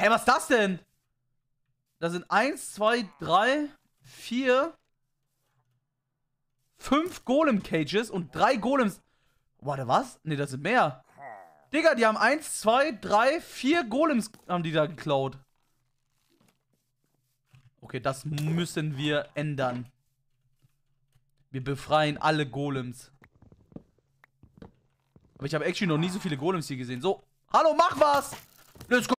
Hä, was ist das denn? Da sind 1, 2, 3, 4, 5 Golem-Cages und 3 Golems. Warte, was? Ne, das sind mehr. Digga, die haben 1, 2, 3, 4 Golems haben die da geklaut. Okay, das müssen wir ändern. Wir befreien alle Golems. Aber ich habe actually noch nie so viele Golems hier gesehen. So, hallo, mach was! Let's go!